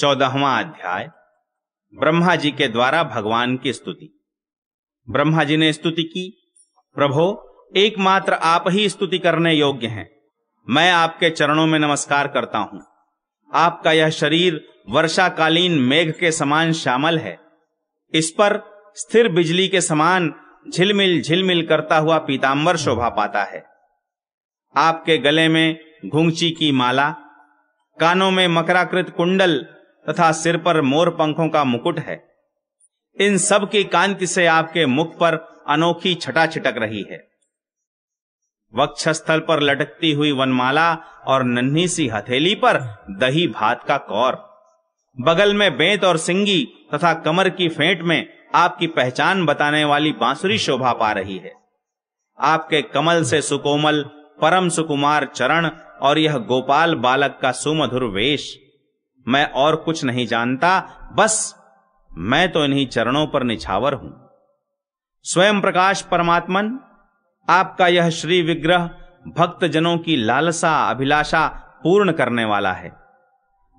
चौदहवा अध्याय ब्रह्मा जी के द्वारा भगवान की स्तुति ब्रह्मा जी ने स्तुति की प्रभो एकमात्र आप ही स्तुति करने योग्य हैं मैं आपके चरणों में नमस्कार करता हूं आपका यह शरीर वर्षाकालीन मेघ के समान श्यामल है इस पर स्थिर बिजली के समान झिलमिल झिलमिल करता हुआ पीताम्बर शोभा पाता है आपके गले में घुंघची की माला कानों में मकराकृत कुंडल तथा सिर पर मोर पंखों का मुकुट है इन सब की कांति से आपके मुख पर अनोखी छटा छिटक रही है वक्षस्थल पर लटकती हुई वनमाला और नन्ही सी हथेली पर दही भात का कौर बगल में बेंत और सिंगी तथा कमर की फेंट में आपकी पहचान बताने वाली बांसुरी शोभा पा रही है आपके कमल से सुकोमल परम सुकुमार चरण और यह गोपाल बालक का सुमधुर वेश मैं और कुछ नहीं जानता बस मैं तो इन्हीं चरणों पर निछावर हूं स्वयं प्रकाश परमात्मन आपका यह श्री विग्रह भक्तजनों की लालसा अभिलाषा पूर्ण करने वाला है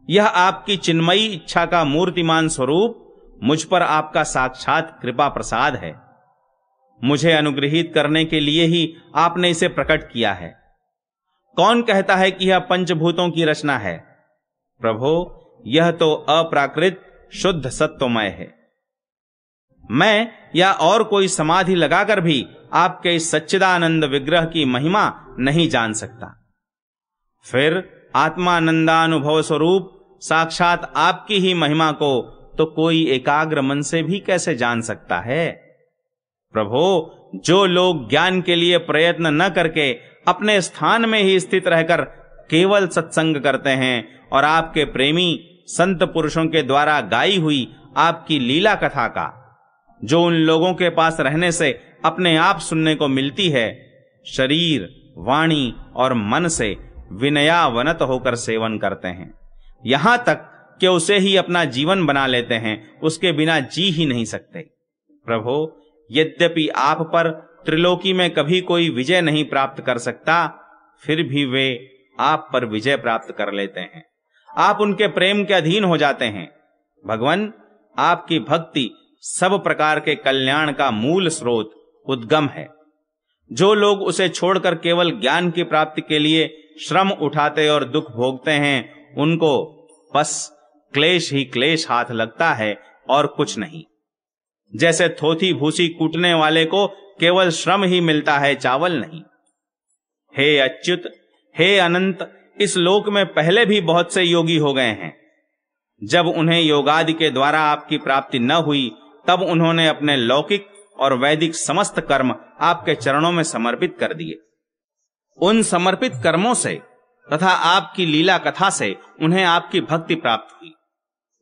यह आपकी चिन्मयी इच्छा का मूर्तिमान स्वरूप मुझ पर आपका साक्षात कृपा प्रसाद है मुझे अनुग्रहित करने के लिए ही आपने इसे प्रकट किया है कौन कहता है कि यह पंचभूतों की रचना है प्रभो यह तो अप्राकृत शुद्ध सत्वमय है मैं या और कोई समाधि लगाकर भी आपके इस सच्चिदानंद विग्रह की महिमा नहीं जान सकता फिर आत्मानंदानुभव स्वरूप साक्षात आपकी ही महिमा को तो कोई एकाग्र मन से भी कैसे जान सकता है प्रभो जो लोग ज्ञान के लिए प्रयत्न न करके अपने स्थान में ही स्थित रहकर केवल सत्संग करते हैं और आपके प्रेमी संत पुरुषों के द्वारा गाई हुई आपकी लीला कथा का जो उन लोगों के पास रहने से अपने आप सुनने को मिलती है शरीर वाणी और मन से विनयावनत होकर सेवन करते हैं यहां तक कि उसे ही अपना जीवन बना लेते हैं उसके बिना जी ही नहीं सकते प्रभो यद्यपि आप पर त्रिलोकी में कभी कोई विजय नहीं प्राप्त कर सकता फिर भी वे आप पर विजय प्राप्त कर लेते हैं आप उनके प्रेम के अधीन हो जाते हैं भगवान आपकी भक्ति सब प्रकार के कल्याण का मूल स्रोत उद्गम है जो लोग उसे छोड़कर केवल ज्ञान की प्राप्ति के लिए श्रम उठाते और दुख भोगते हैं उनको बस क्लेश ही क्लेश हाथ लगता है और कुछ नहीं जैसे थोथी भूसी कूटने वाले को केवल श्रम ही मिलता है चावल नहीं हे अच्युत हे अनंत इस लोक में पहले भी बहुत से योगी हो गए हैं जब उन्हें योगादि के द्वारा आपकी प्राप्ति न हुई तब उन्होंने अपने लौकिक और वैदिक समस्त कर्म आपके चरणों में समर्पित कर दिए उन समर्पित कर्मों से तथा आपकी लीला कथा से उन्हें आपकी भक्ति प्राप्त हुई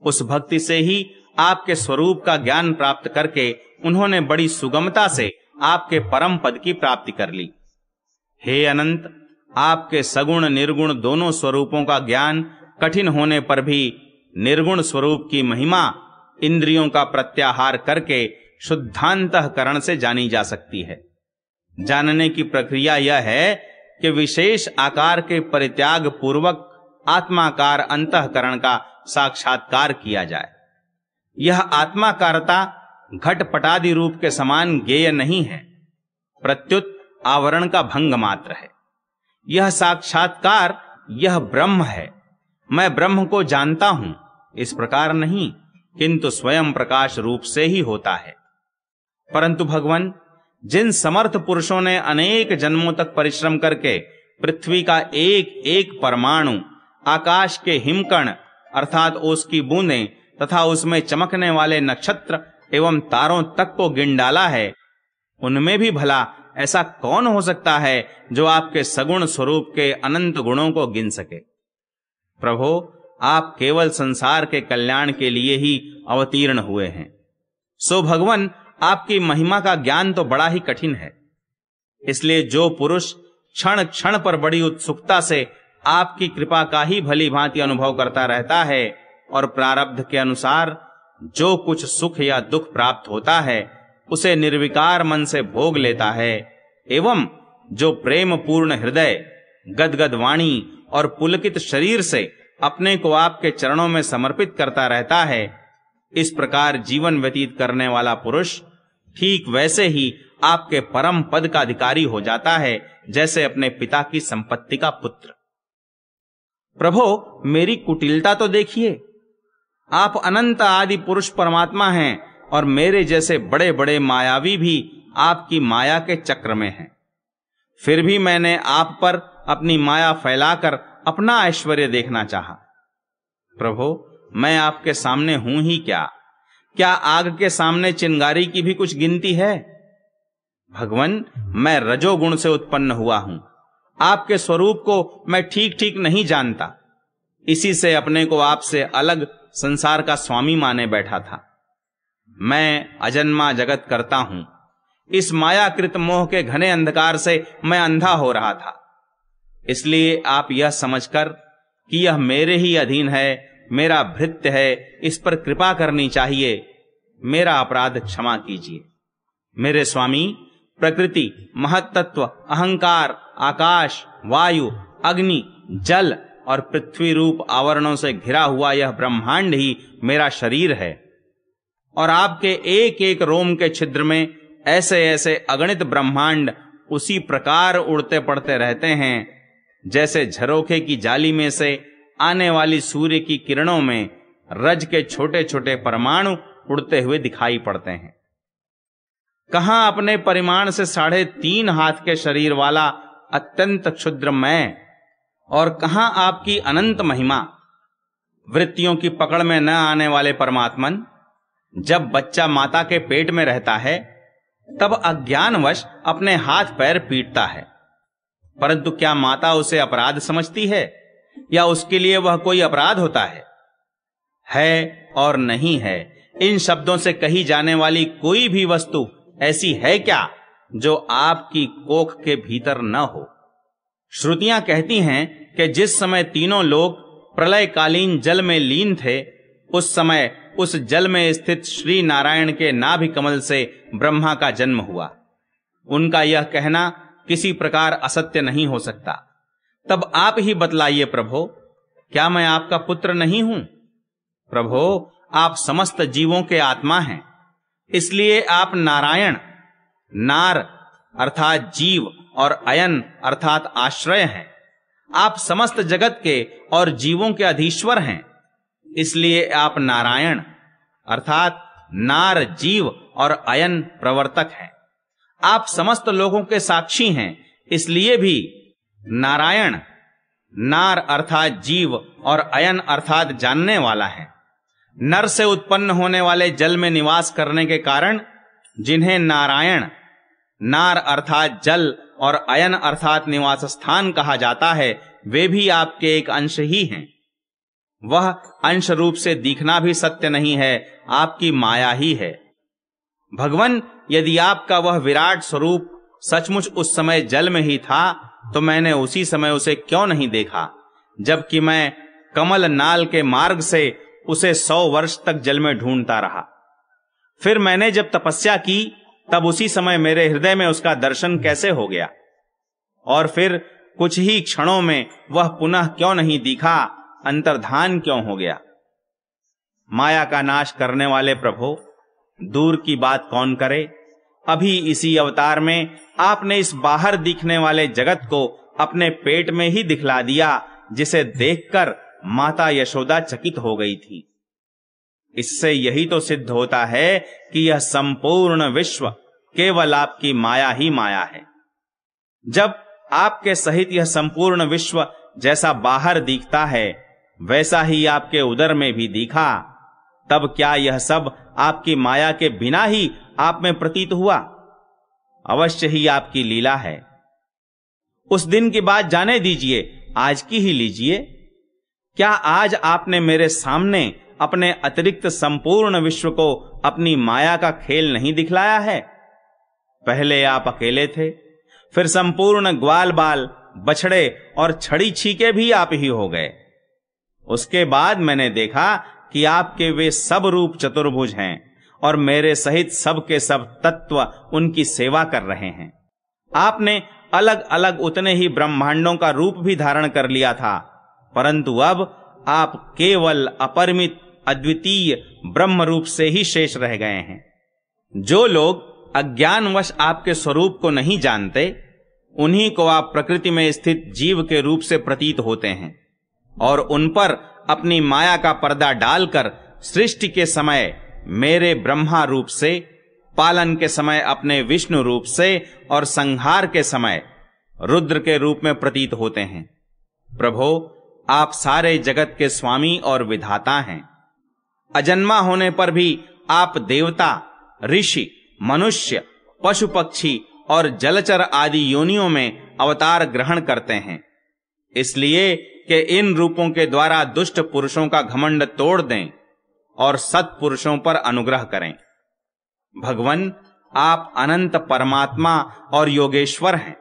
उस भक्ति से ही आपके स्वरूप का ज्ञान प्राप्त करके उन्होंने बड़ी सुगमता से आपके परम पद की प्राप्ति कर ली हे अनंत आपके सगुण निर्गुण दोनों स्वरूपों का ज्ञान कठिन होने पर भी निर्गुण स्वरूप की महिमा इंद्रियों का प्रत्याहार करके शुद्धांतकरण से जानी जा सकती है जानने की प्रक्रिया यह है कि विशेष आकार के परित्याग पूर्वक आत्माकार अंतकरण का साक्षात्कार किया जाए यह आत्माकारता घटपटादि रूप के समान गेय नहीं है प्रत्युत आवरण का भंग मात्र है यह साक्षात्कार यह ब्रह्म है मैं ब्रह्म को जानता हूं इस प्रकार नहीं किंतु स्वयं प्रकाश रूप से ही होता है परंतु भगवान जिन समर्थ पुरुषों ने अनेक जन्मों तक परिश्रम करके पृथ्वी का एक एक परमाणु आकाश के हिमकण अर्थात उसकी बूंदे तथा उसमें चमकने वाले नक्षत्र एवं तारों तक को गिन डाला है उनमें भी भला ऐसा कौन हो सकता है जो आपके सगुण स्वरूप के अनंत गुणों को गिन सके प्रभो आप केवल संसार के कल्याण के लिए ही अवतीर्ण हुए हैं सो भगवान आपकी महिमा का ज्ञान तो बड़ा ही कठिन है इसलिए जो पुरुष क्षण क्षण पर बड़ी उत्सुकता से आपकी कृपा का ही भली भांति अनुभव करता रहता है और प्रारब्ध के अनुसार जो कुछ सुख या दुख प्राप्त होता है उसे निर्विकार मन से भोग लेता है एवं जो प्रेम पूर्ण हृदय गदगद वाणी और पुलकित शरीर से अपने को आपके चरणों में समर्पित करता रहता है इस प्रकार जीवन व्यतीत करने वाला पुरुष ठीक वैसे ही आपके परम पद का अधिकारी हो जाता है जैसे अपने पिता की संपत्ति का पुत्र प्रभो मेरी कुटिलता तो देखिए आप अनंत आदि पुरुष परमात्मा हैं और मेरे जैसे बड़े बड़े मायावी भी आपकी माया के चक्र में हैं फिर भी मैंने आप पर अपनी माया फैलाकर अपना ऐश्वर्य देखना चाहा प्रभो मैं आपके सामने हूं ही क्या क्या आग के सामने चिंगारी की भी कुछ गिनती है भगवान मैं रजोगुण से उत्पन्न हुआ हूं आपके स्वरूप को मैं ठीक ठीक नहीं जानता इसी से अपने को आपसे अलग संसार का स्वामी माने बैठा था मैं अजन्मा जगत करता हूं इस मायाकृत मोह के घने अंधकार से मैं अंधा हो रहा था इसलिए आप यह समझकर कि यह मेरे ही अधीन है मेरा भृत्य है इस पर कृपा करनी चाहिए मेरा अपराध क्षमा कीजिए मेरे स्वामी प्रकृति महतत्व अहंकार आकाश वायु अग्नि जल और पृथ्वी रूप आवरणों से घिरा हुआ यह ब्रह्मांड ही मेरा शरीर है और आपके एक एक रोम के छिद्र में ऐसे ऐसे अगणित ब्रह्मांड उसी प्रकार उड़ते पड़ते रहते हैं जैसे झरोखे की जाली में से आने वाली सूर्य की किरणों में रज के छोटे छोटे परमाणु उड़ते हुए दिखाई पड़ते हैं कहा अपने परिमाण से साढ़े तीन हाथ के शरीर वाला अत्यंत क्षुद्रमय और कहा आपकी अनंत महिमा वृत्तियों की पकड़ में न आने वाले परमात्मन जब बच्चा माता के पेट में रहता है तब अज्ञानवश अपने हाथ पैर पीटता है परंतु क्या माता उसे अपराध समझती है या उसके लिए वह कोई अपराध होता है है और नहीं है इन शब्दों से कही जाने वाली कोई भी वस्तु ऐसी है क्या जो आपकी कोख के भीतर न हो श्रुतियां कहती हैं कि जिस समय तीनों लोग प्रलयकालीन जल में लीन थे उस समय उस जल में स्थित श्री नारायण के नाभि कमल से ब्रह्मा का जन्म हुआ उनका यह कहना किसी प्रकार असत्य नहीं हो सकता तब आप ही बतलाइए प्रभो क्या मैं आपका पुत्र नहीं हूं प्रभो आप समस्त जीवों के आत्मा हैं इसलिए आप नारायण नार अर्थात जीव और अयन अर्थात आश्रय हैं आप समस्त जगत के और जीवों के अधीश्वर हैं इसलिए आप नारायण अर्थात नार जीव और अयन प्रवर्तक हैं आप समस्त लोगों के साक्षी हैं इसलिए भी नारायण नार अर्थात जीव और अयन अर्थात जानने वाला है नर से उत्पन्न होने वाले जल में निवास करने के कारण जिन्हें नारायण नार अर्थात जल और अयन अर्थात निवास स्थान कहा जाता है वे भी आपके एक अंश ही हैं वह अंश रूप से दिखना भी सत्य नहीं है आपकी माया ही है भगवान यदि आपका वह विराट स्वरूप सचमुच उस समय जल में ही था तो मैंने उसी समय उसे क्यों नहीं देखा जबकि मैं कमल नाल के मार्ग से उसे सौ वर्ष तक जल में ढूंढता रहा फिर मैंने जब तपस्या की तब उसी समय मेरे हृदय में उसका दर्शन कैसे हो गया और फिर कुछ ही क्षणों में वह पुनः क्यों नहीं दिखा अंतर्धान क्यों हो गया माया का नाश करने वाले प्रभो दूर की बात कौन करे अभी इसी अवतार में आपने इस बाहर दिखने वाले जगत को अपने पेट में ही दिखला दिया जिसे देखकर माता यशोदा चकित हो गई थी इससे यही तो सिद्ध होता है कि यह संपूर्ण विश्व केवल आपकी माया ही माया है जब आपके सहित यह संपूर्ण विश्व जैसा बाहर दिखता है वैसा ही आपके उदर में भी दिखा तब क्या यह सब आपकी माया के बिना ही आप में प्रतीत हुआ अवश्य ही आपकी लीला है उस दिन की बात जाने दीजिए आज की ही लीजिए क्या आज आपने मेरे सामने अपने अतिरिक्त संपूर्ण विश्व को अपनी माया का खेल नहीं दिखलाया है पहले आप अकेले थे फिर संपूर्ण ग्वाल बाल बछड़े और छड़ी छीके भी आप ही हो गए उसके बाद मैंने देखा कि आपके वे सब रूप चतुर्भुज हैं और मेरे सहित सब के सब तत्व उनकी सेवा कर रहे हैं आपने अलग अलग उतने ही ब्रह्मांडों का रूप भी धारण कर लिया था परंतु अब आप केवल अपरिमित अद्वितीय ब्रह्म रूप से ही शेष रह गए हैं जो लोग अज्ञानवश आपके स्वरूप को नहीं जानते उन्हीं को आप प्रकृति में स्थित जीव के रूप से प्रतीत होते हैं और उन पर अपनी माया का पर्दा डालकर सृष्टि के समय मेरे ब्रह्मा रूप से पालन के समय अपने विष्णु रूप से और संहार के समय रुद्र के रूप में प्रतीत होते हैं प्रभो आप सारे जगत के स्वामी और विधाता हैं अजन्मा होने पर भी आप देवता ऋषि मनुष्य पशु पक्षी और जलचर आदि योनियों में अवतार ग्रहण करते हैं इसलिए कि इन रूपों के द्वारा दुष्ट पुरुषों का घमंड तोड़ दें और सत पुरुषों पर अनुग्रह करें भगवान आप अनंत परमात्मा और योगेश्वर हैं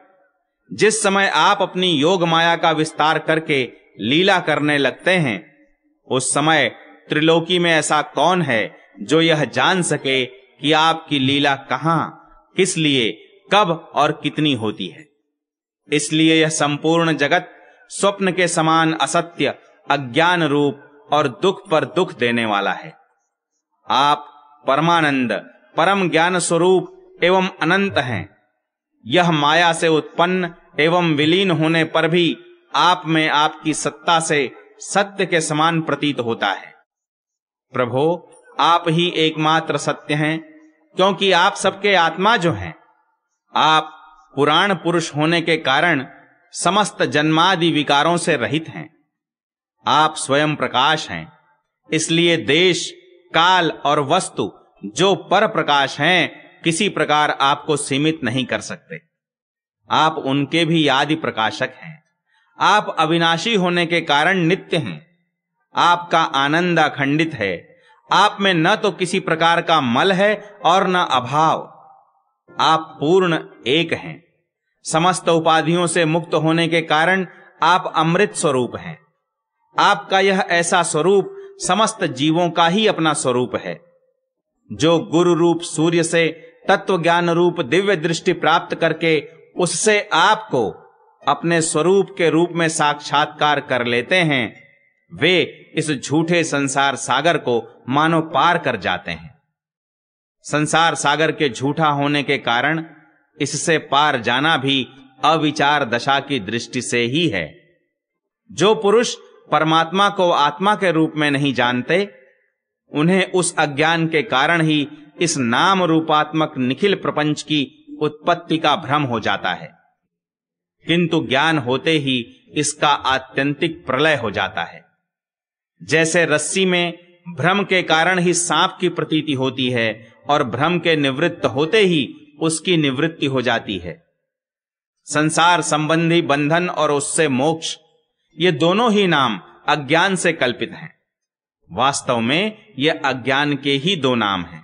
जिस समय आप अपनी योग माया का विस्तार करके लीला करने लगते हैं उस समय त्रिलोकी में ऐसा कौन है जो यह जान सके कि आपकी लीला कहा किस लिए कब और कितनी होती है इसलिए यह संपूर्ण जगत स्वप्न के समान असत्य अज्ञान रूप और दुख पर दुख देने वाला है आप परमानंद परम ज्ञान स्वरूप एवं अनंत हैं यह माया से उत्पन्न एवं विलीन होने पर भी आप में आपकी सत्ता से सत्य के समान प्रतीत होता है प्रभो आप ही एकमात्र सत्य हैं क्योंकि आप सबके आत्मा जो हैं आप पुराण पुरुष होने के कारण समस्त जन्मादि विकारों से रहित हैं आप स्वयं प्रकाश हैं इसलिए देश काल और वस्तु जो पर प्रकाश हैं किसी प्रकार आपको सीमित नहीं कर सकते आप उनके भी आदि प्रकाशक हैं आप अविनाशी होने के कारण नित्य हैं आपका आनंद अखंडित है आप में न तो किसी प्रकार का मल है और न अभाव आप पूर्ण एक हैं समस्त उपाधियों से मुक्त होने के कारण आप अमृत स्वरूप हैं आपका यह ऐसा स्वरूप समस्त जीवों का ही अपना स्वरूप है जो गुरु रूप सूर्य से तत्व ज्ञान रूप दिव्य दृष्टि प्राप्त करके उससे आपको अपने स्वरूप के रूप में साक्षात्कार कर लेते हैं वे इस झूठे संसार सागर को मानो पार कर जाते हैं संसार सागर के झूठा होने के कारण इससे पार जाना भी अविचार दशा की दृष्टि से ही है जो पुरुष परमात्मा को आत्मा के रूप में नहीं जानते उन्हें उस अज्ञान के कारण ही इस नाम रूपात्मक निखिल प्रपंच की उत्पत्ति का भ्रम हो जाता है किंतु ज्ञान होते ही इसका आत्यंतिक प्रलय हो जाता है जैसे रस्सी में भ्रम के कारण ही सांप की प्रतीति होती है और भ्रम के निवृत्त होते ही उसकी निवृत्ति हो जाती है संसार संबंधी बंधन और उससे मोक्ष ये दोनों ही नाम अज्ञान से कल्पित हैं वास्तव में ये अज्ञान के ही दो नाम हैं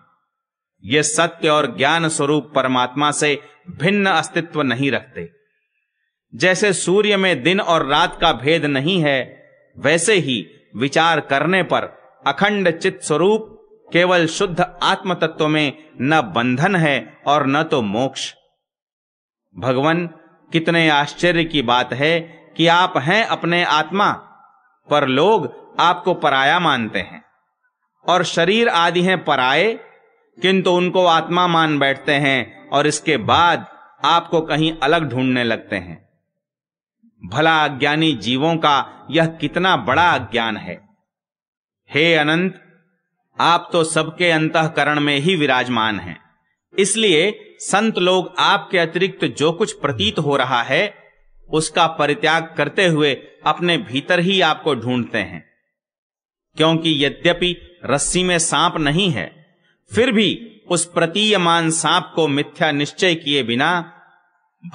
ये सत्य और ज्ञान स्वरूप परमात्मा से भिन्न अस्तित्व नहीं रखते जैसे सूर्य में दिन और रात का भेद नहीं है वैसे ही विचार करने पर अखंड चित्त स्वरूप केवल शुद्ध आत्म तत्व में न बंधन है और न तो मोक्ष भगवान कितने आश्चर्य की बात है कि आप हैं अपने आत्मा पर लोग आपको पराया मानते हैं और शरीर आदि हैं पराए किंतु उनको आत्मा मान बैठते हैं और इसके बाद आपको कहीं अलग ढूंढने लगते हैं भला अज्ञानी जीवों का यह कितना बड़ा अज्ञान है हे अनंत आप तो सबके अंतकरण में ही विराजमान हैं इसलिए संत लोग आपके अतिरिक्त जो कुछ प्रतीत हो रहा है उसका परित्याग करते हुए अपने भीतर ही आपको ढूंढते हैं क्योंकि यद्यपि रस्सी में सांप नहीं है फिर भी उस प्रतीयमान सांप को मिथ्या निश्चय किए बिना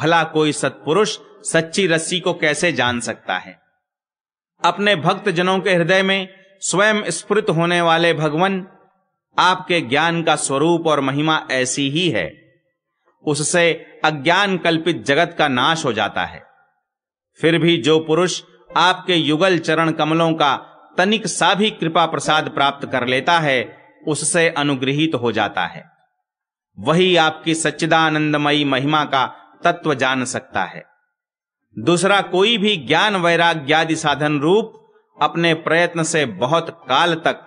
भला कोई सत्पुरुष सच्ची रस्सी को कैसे जान सकता है अपने भक्त जनों के हृदय में स्वयं स्फुरित होने वाले भगवान आपके ज्ञान का स्वरूप और महिमा ऐसी ही है उससे अज्ञान कल्पित जगत का नाश हो जाता है फिर भी जो पुरुष आपके युगल चरण कमलों का तनिक सा भी कृपा प्रसाद प्राप्त कर लेता है उससे अनुग्रहित हो जाता है वही आपकी सच्चिदानंदमयी महिमा का तत्व जान सकता है दूसरा कोई भी ज्ञान वैराग्यादि साधन रूप अपने प्रयत्न से बहुत काल तक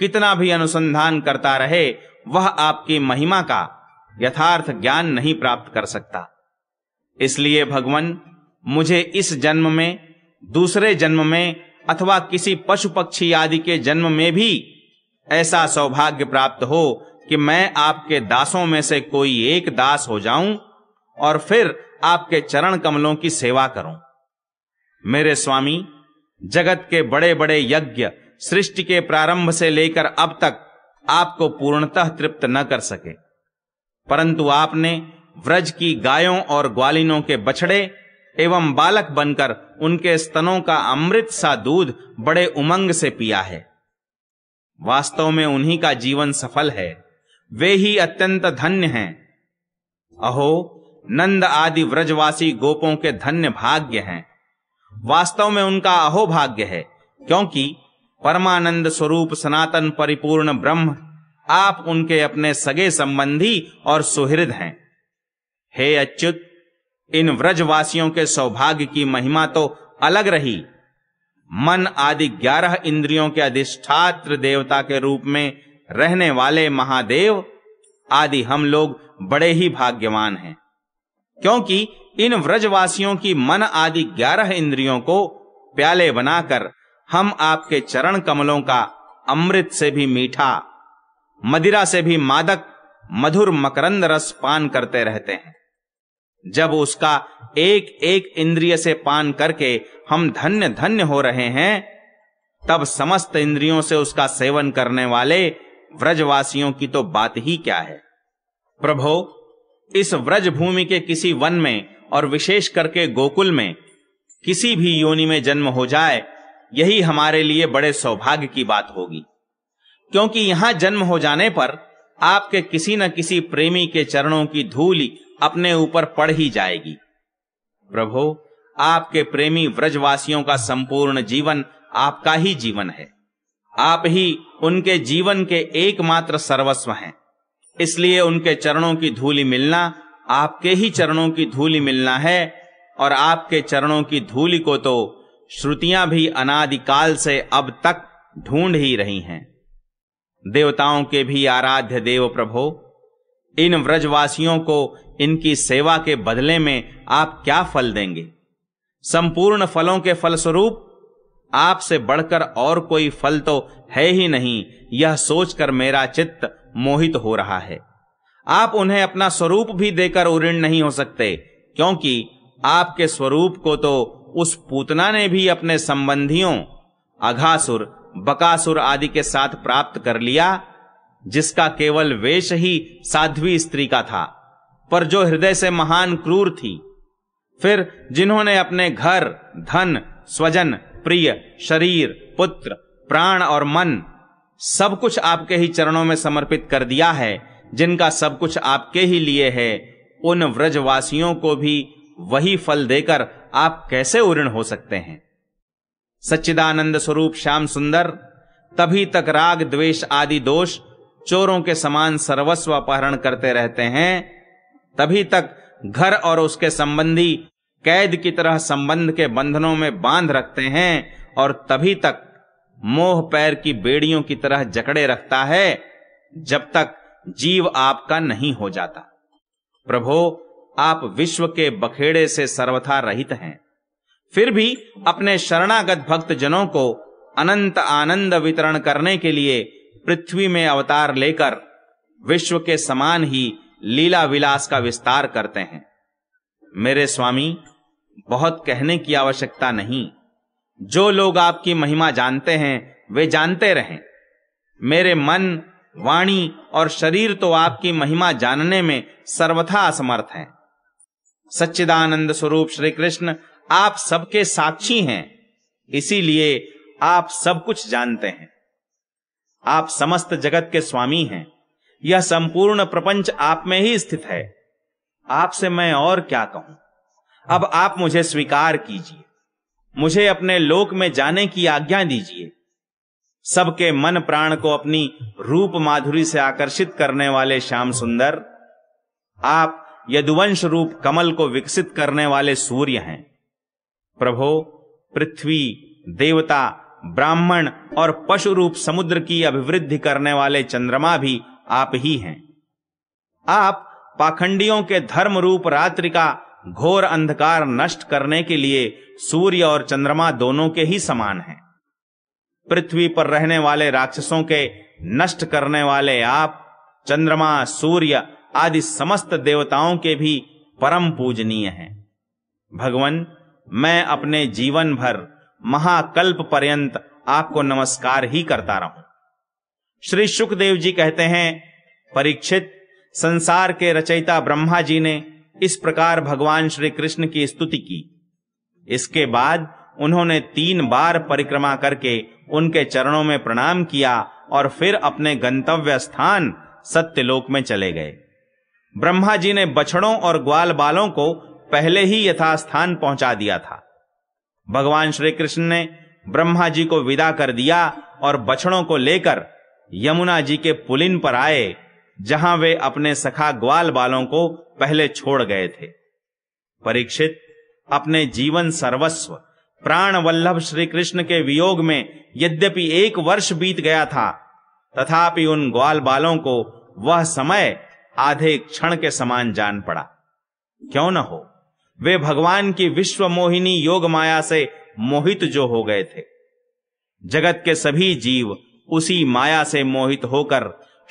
कितना भी अनुसंधान करता रहे वह आपकी महिमा का यथार्थ ज्ञान नहीं प्राप्त कर सकता इसलिए भगवान मुझे इस जन्म में दूसरे जन्म में अथवा किसी पशु पक्षी आदि के जन्म में भी ऐसा सौभाग्य प्राप्त हो कि मैं आपके दासों में से कोई एक दास हो जाऊं और फिर आपके चरण कमलों की सेवा करूं मेरे स्वामी जगत के बड़े बड़े यज्ञ सृष्टि के प्रारंभ से लेकर अब तक आपको पूर्णतः तृप्त न कर सके परंतु आपने व्रज की गायों और ग्वालिनों के बछड़े एवं बालक बनकर उनके स्तनों का अमृत सा दूध बड़े उमंग से पिया है वास्तव में उन्हीं का जीवन सफल है वे ही अत्यंत धन्य हैं अहो नंद आदि व्रजवासी गोपों के धन्य भाग्य हैं वास्तव में उनका अहोभाग्य है क्योंकि परमानंद स्वरूप सनातन परिपूर्ण ब्रह्म आप उनके अपने सगे संबंधी और सुहृद हैं हे अच्युत इन व्रजवासियों के सौभाग्य की महिमा तो अलग रही मन आदि ग्यारह इंद्रियों के अधिष्ठात्र देवता के रूप में रहने वाले महादेव आदि हम लोग बड़े ही भाग्यवान हैं क्योंकि इन व्रजवासियों की मन आदि ग्यारह इंद्रियों को प्याले बनाकर हम आपके चरण कमलों का अमृत से भी मीठा मदिरा से भी मादक मधुर मकरंद रस पान करते रहते हैं जब उसका एक एक इंद्रिय से पान करके हम धन्य धन्य हो रहे हैं तब समस्त इंद्रियों से उसका सेवन करने वाले व्रजवासियों की तो बात ही क्या है प्रभो इस व्रज भूमि के किसी वन में और विशेष करके गोकुल में किसी भी योनि में जन्म हो जाए यही हमारे लिए बड़े सौभाग्य की बात होगी क्योंकि यहां जन्म हो जाने पर आपके किसी न किसी प्रेमी के चरणों की धूल अपने ऊपर पड़ ही जाएगी प्रभो आपके प्रेमी व्रजवासियों का संपूर्ण जीवन आपका ही जीवन है आप ही उनके जीवन के एकमात्र सर्वस्व हैं इसलिए उनके चरणों की धूली मिलना आपके ही चरणों की धूली मिलना है और आपके चरणों की धूली को तो श्रुतियां भी अनादिकाल से अब तक ढूंढ ही रही हैं देवताओं के भी आराध्य देव प्रभो इन व्रजवासियों को इनकी सेवा के बदले में आप क्या फल देंगे संपूर्ण फलों के फलस्वरूप आपसे बढ़कर और कोई फल तो है ही नहीं यह सोचकर मेरा चित्त मोहित हो रहा है आप उन्हें अपना स्वरूप भी देकर उऋण नहीं हो सकते क्योंकि आपके स्वरूप को तो उस पूतना ने भी अपने संबंधियों अघासुर बकासुर आदि के साथ प्राप्त कर लिया जिसका केवल वेश ही साध्वी स्त्री का था पर जो हृदय से महान क्रूर थी फिर जिन्होंने अपने घर धन स्वजन प्रिय शरीर पुत्र प्राण और मन सब कुछ आपके ही चरणों में समर्पित कर दिया है जिनका सब कुछ आपके ही लिए है उन व्रजवासियों को भी वही फल देकर आप कैसे उऋण हो सकते हैं सच्चिदानंद स्वरूप श्याम सुंदर तभी तक राग द्वेष आदि दोष चोरों के समान सर्वस्व अपहरण करते रहते हैं तभी तक घर और उसके संबंधी कैद की तरह संबंध के बंधनों में बांध रखते हैं और तभी तक मोह पैर की बेड़ियों की तरह जकड़े रखता है जब तक जीव आपका नहीं हो जाता प्रभो आप विश्व के बखेड़े से सर्वथा रहित हैं फिर भी अपने शरणागत भक्त जनों को अनंत आनंद वितरण करने के लिए पृथ्वी में अवतार लेकर विश्व के समान ही लीला विलास का विस्तार करते हैं मेरे स्वामी बहुत कहने की आवश्यकता नहीं जो लोग आपकी महिमा जानते हैं वे जानते रहें मेरे मन वाणी और शरीर तो आपकी महिमा जानने में सर्वथा असमर्थ हैं सच्चिदानंद स्वरूप श्री कृष्ण आप सबके साक्षी हैं इसीलिए आप सब कुछ जानते हैं आप समस्त जगत के स्वामी हैं यह संपूर्ण प्रपंच आप में ही स्थित है आपसे मैं और क्या कहूं अब आप मुझे स्वीकार कीजिए मुझे अपने लोक में जाने की आज्ञा दीजिए सबके मन प्राण को अपनी रूप माधुरी से आकर्षित करने वाले श्याम सुंदर आप यदुवंश रूप कमल को विकसित करने वाले सूर्य हैं प्रभो पृथ्वी देवता ब्राह्मण और पशु रूप समुद्र की अभिवृद्धि करने वाले चंद्रमा भी आप ही हैं आप पाखंडियों के धर्म रूप रात्रि का घोर अंधकार नष्ट करने के लिए सूर्य और चंद्रमा दोनों के ही समान हैं पृथ्वी पर रहने वाले राक्षसों के नष्ट करने वाले आप चंद्रमा सूर्य आदि समस्त देवताओं के भी परम पूजनीय हैं भगवान मैं अपने जीवन भर महाकल्प पर्यंत आपको नमस्कार ही करता रहूं श्री सुखदेव जी कहते हैं परीक्षित संसार के रचयिता ब्रह्मा जी ने इस प्रकार भगवान श्री कृष्ण की स्तुति की इसके बाद उन्होंने तीन बार परिक्रमा करके उनके चरणों में प्रणाम किया और फिर अपने गंतव्य स्थान सत्यलोक में चले गए ब्रह्मा जी ने बछड़ों और ग्वाल बालों को पहले ही यथास्थान पहुंचा दिया था भगवान श्री कृष्ण ने ब्रह्मा जी को विदा कर दिया और बछड़ों को लेकर यमुना जी के पुलिन पर आए जहां वे अपने सखा ग्वाल बालों को पहले छोड़ गए थे परीक्षित अपने जीवन सर्वस्व प्राण वल्लभ श्री कृष्ण के वियोग में यद्यपि एक वर्ष बीत गया था तथापि उन ग्वाल बालों को वह समय आधे क्षण के समान जान पड़ा क्यों न हो वे भगवान की विश्व मोहिनी योग माया से मोहित जो हो गए थे जगत के सभी जीव उसी माया से मोहित होकर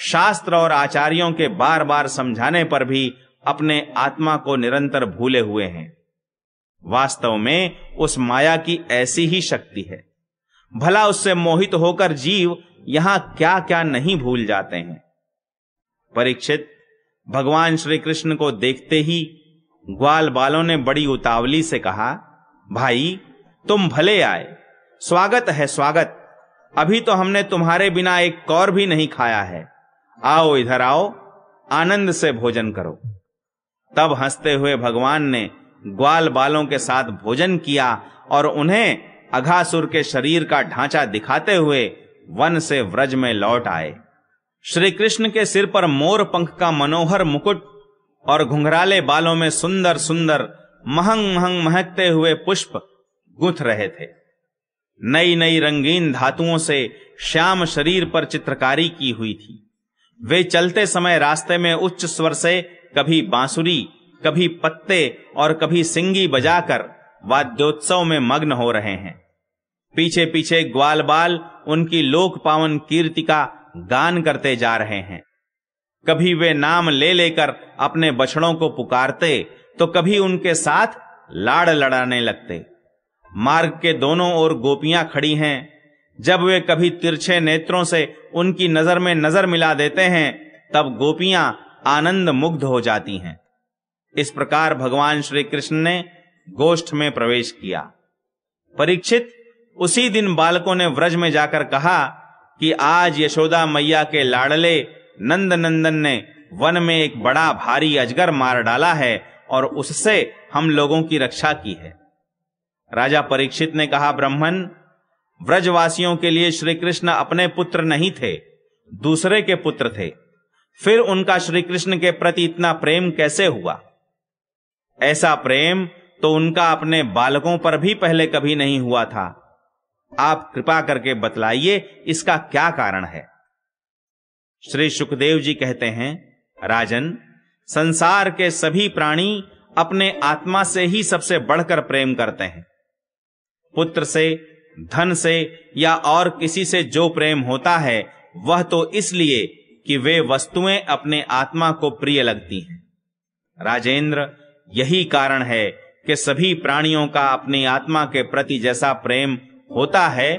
शास्त्र और आचार्यों के बार बार समझाने पर भी अपने आत्मा को निरंतर भूले हुए हैं वास्तव में उस माया की ऐसी ही शक्ति है भला उससे मोहित होकर जीव यहां क्या क्या नहीं भूल जाते हैं परीक्षित भगवान श्री कृष्ण को देखते ही ग्वाल बालों ने बड़ी उतावली से कहा भाई तुम भले आए स्वागत है स्वागत अभी तो हमने तुम्हारे बिना एक कौर भी नहीं खाया है आओ इधर आओ आनंद से भोजन करो तब हंसते हुए भगवान ने ग्वाल बालों के साथ भोजन किया और उन्हें अघासुर के शरीर का ढांचा दिखाते हुए वन से व्रज में लौट आए श्री कृष्ण के सिर पर मोर पंख का मनोहर मुकुट और घुंघराले बालों में सुंदर सुंदर महंग महंग महकते हुए पुष्प गुथ रहे थे नई नई रंगीन धातुओं से श्याम शरीर पर चित्रकारी की हुई थी वे चलते समय रास्ते में उच्च स्वर से कभी बांसुरी कभी पत्ते और कभी सिंगी बजाकर वाद्योत्सव में मग्न हो रहे हैं पीछे पीछे ग्वाल बाल उनकी लोक पावन कीर्ति का गान करते जा रहे हैं कभी वे नाम ले लेकर अपने बछड़ों को पुकारते तो कभी उनके साथ लाड़ लड़ाने लगते मार्ग के दोनों ओर गोपियां खड़ी हैं जब वे कभी तिरछे नेत्रों से उनकी नजर में नजर मिला देते हैं तब गोपियां आनंद मुग्ध हो जाती हैं इस प्रकार भगवान श्री कृष्ण ने गोष्ठ में प्रवेश किया परीक्षित उसी दिन बालकों ने व्रज में जाकर कहा कि आज यशोदा मैया के लाडले नंद नंदन ने वन में एक बड़ा भारी अजगर मार डाला है और उससे हम लोगों की रक्षा की है राजा परीक्षित ने कहा ब्राह्मण व्रजवासियों के लिए श्री कृष्ण अपने पुत्र नहीं थे दूसरे के पुत्र थे फिर उनका श्री कृष्ण के प्रति इतना प्रेम कैसे हुआ ऐसा प्रेम तो उनका अपने बालकों पर भी पहले कभी नहीं हुआ था आप कृपा करके बतलाइए इसका क्या कारण है श्री सुखदेव जी कहते हैं राजन संसार के सभी प्राणी अपने आत्मा से ही सबसे बढ़कर प्रेम करते हैं पुत्र से धन से या और किसी से जो प्रेम होता है वह तो इसलिए कि वे वस्तुएं अपने आत्मा को प्रिय लगती हैं राजेंद्र यही कारण है कि सभी प्राणियों का अपनी आत्मा के प्रति जैसा प्रेम होता है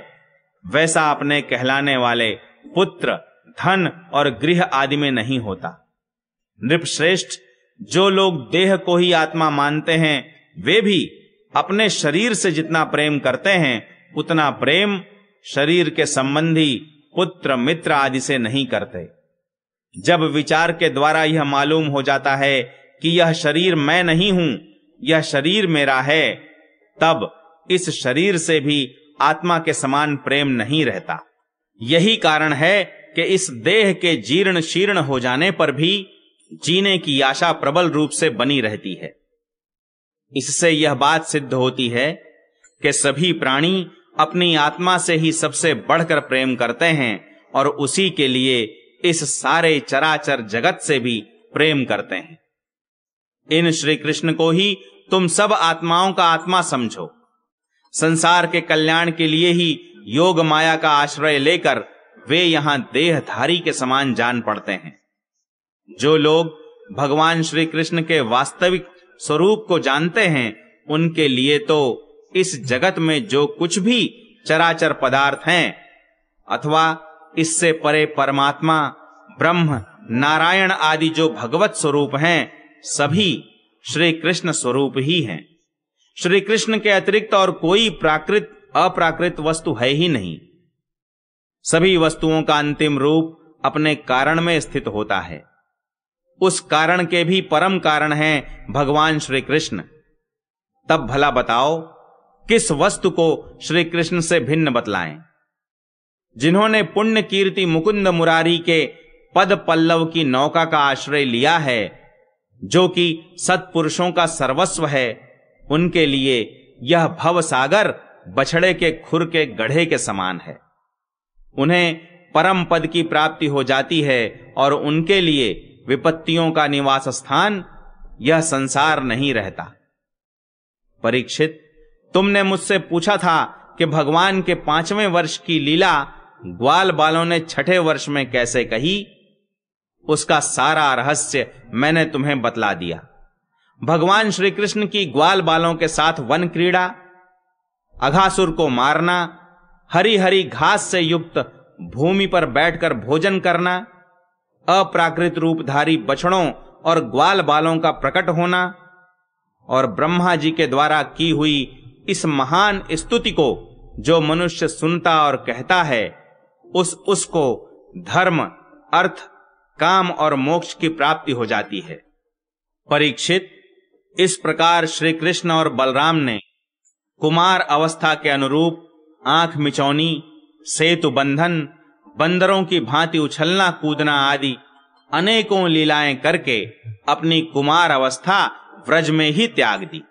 वैसा अपने कहलाने वाले पुत्र धन और गृह आदि में नहीं होता नृपश्रेष्ठ जो लोग देह को ही आत्मा मानते हैं वे भी अपने शरीर से जितना प्रेम करते हैं उतना प्रेम शरीर के संबंधी पुत्र मित्र आदि से नहीं करते जब विचार के द्वारा यह मालूम हो जाता है कि यह शरीर मैं नहीं हूं यह शरीर मेरा है तब इस शरीर से भी आत्मा के समान प्रेम नहीं रहता यही कारण है कि इस देह के जीर्ण शीर्ण हो जाने पर भी जीने की आशा प्रबल रूप से बनी रहती है इससे यह बात सिद्ध होती है कि सभी प्राणी अपनी आत्मा से ही सबसे बढ़कर प्रेम करते हैं और उसी के लिए इस सारे चराचर जगत से भी प्रेम करते हैं इन श्री कृष्ण को ही तुम सब आत्माओं का आत्मा समझो संसार के कल्याण के लिए ही योग माया का आश्रय लेकर वे यहां देहधारी के समान जान पड़ते हैं जो लोग भगवान श्री कृष्ण के वास्तविक स्वरूप को जानते हैं उनके लिए तो इस जगत में जो कुछ भी चराचर पदार्थ हैं अथवा इससे परे परमात्मा ब्रह्म नारायण आदि जो भगवत स्वरूप हैं सभी श्री कृष्ण स्वरूप ही हैं श्री कृष्ण के अतिरिक्त और कोई प्राकृत अप्राकृत वस्तु है ही नहीं सभी वस्तुओं का अंतिम रूप अपने कारण में स्थित होता है उस कारण के भी परम कारण हैं भगवान श्री कृष्ण तब भला बताओ किस वस्तु को श्री कृष्ण से भिन्न बतलाएं जिन्होंने पुण्य कीर्ति मुकुंद मुरारी के पद पल्लव की नौका का आश्रय लिया है जो कि सत्पुरुषों का सर्वस्व है उनके लिए यह भव सागर बछड़े के खुर के गढ़े के समान है उन्हें परम पद की प्राप्ति हो जाती है और उनके लिए विपत्तियों का निवास स्थान यह संसार नहीं रहता परीक्षित तुमने मुझसे पूछा था कि भगवान के पांचवें वर्ष की लीला ग्वाल बालों ने छठे वर्ष में कैसे कही उसका सारा रहस्य मैंने तुम्हें बतला दिया भगवान श्री कृष्ण की ग्वाल बालों के साथ वन क्रीड़ा अघासुर को मारना हरी हरी घास से युक्त भूमि पर बैठकर भोजन करना अप्राकृत रूपधारी बछड़ों और ग्वाल बालों का प्रकट होना और ब्रह्मा जी के द्वारा की हुई इस महान स्तुति को जो मनुष्य सुनता और कहता है उस उसको धर्म अर्थ काम और मोक्ष की प्राप्ति हो जाती है परीक्षित इस प्रकार श्री कृष्ण और बलराम ने कुमार अवस्था के अनुरूप आंख मिचौनी सेतु बंधन बंदरों की भांति उछलना कूदना आदि अनेकों लीलाएं करके अपनी कुमार अवस्था व्रज में ही त्याग दी